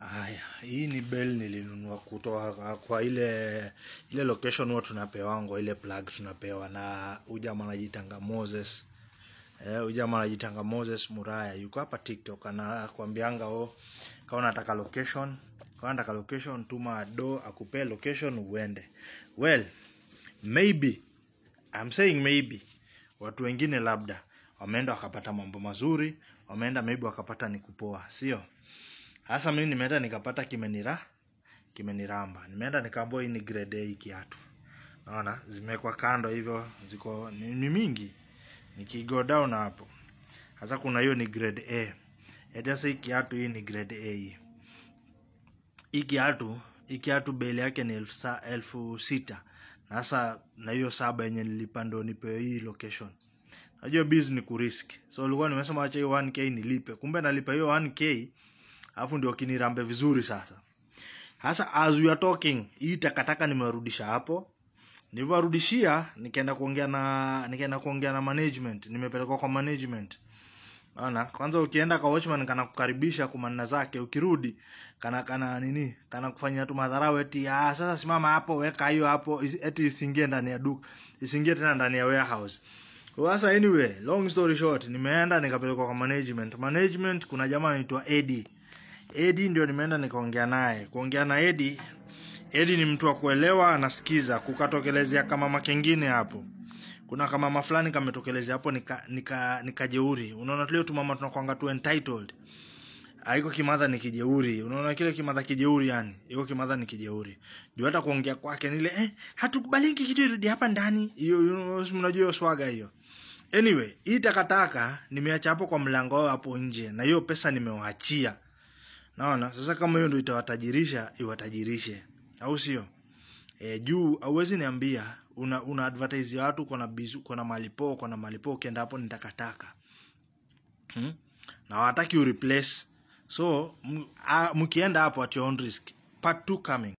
Haya, hii ni bell nilinunua kutoka kwa ile ile location huwa tunapewangwa ile plug tunapewa na ujamaa anajitanga Moses. Eh, ujamaa anajitanga Moses Muraya. Yuko hapa TikTok anakuambianga oh, kama nataka location, kama nataka location tuma do akupe location uende. Well, maybe I'm saying maybe watu wengine labda wameenda wakapata mambo mazuri, wameenda maybe wakapata ni kupoa, sio? Hasa mimi nimeenda nikapata kimenira kimeniramba. Nimeenda nikaambiwa hii ni grade A kiatu. Naona zimekwa kando hivyo ziko ni ni mingi. Nikigo down hapo. Hasa kuna hiyo ni grade A. Sasa hii kiatu hii ni grade A. Hii kiatu hii kiatu bei yake ni elfu, elfu sita. Sasa na hiyo saba yenye nilipa ndo nipewe hii location. Najua biz ni kurisk. So ulikuwa nimesema acha hiyo 1k nilipe. Kumbe nalipa hiyo 1k alafu ndio kinirambe vizuri sasa hasa as we are talking hii takataka nimewarudisha hapo nilivyowarudishia nikaenda kuongea na nikaenda kuongea na management nimepelekwa kwa management Ona, kwanza ukienda kwa watchman kana kukaribisha kumanna zake, ukirudi kana kana nini, kana kufanya tu madharau eti ah, sasa simama hapo, weka hiyo hapo, eti isingie ndani ya duka, isingie tena ndani ya warehouse. Sasa anyway, long story short, nimeenda nikapelekwa kwa management. Management kuna jamaa anaitwa Eddie Edi ndio nimeenda nikaongea naye. Kuongea na Edi, Edi ni mtu wa kuelewa, anasikiza. Kukatokelezea kamama kengine hapo, kuna kamama fulani kametokelezea hapo, nika nikajeuri nika, unaona leo tu mama tunakuanga tu entitled, aiko kimadha ni kijeuri, unaona kile kimadha kijeuri, yani iko kimadha ni kijeuri, ndio hata kuongea kwake nile eh, hatukubaliki kitu irudi hapa ndani, hiyo unajua swaga hiyo Anyway, hii takataka nimeacha hapo kwa mlango wao hapo nje, na hiyo pesa nimewaachia. Naona sasa kama hiyo ndio itawatajirisha iwatajirishe, au sio? E, juu auwezi niambia una, una advertise watu kwa na bizu kwa na malipo kwa na malipo, ukienda hapo nitakataka hmm? na wataki u replace. so mkienda hapo at your own risk, part 2 coming.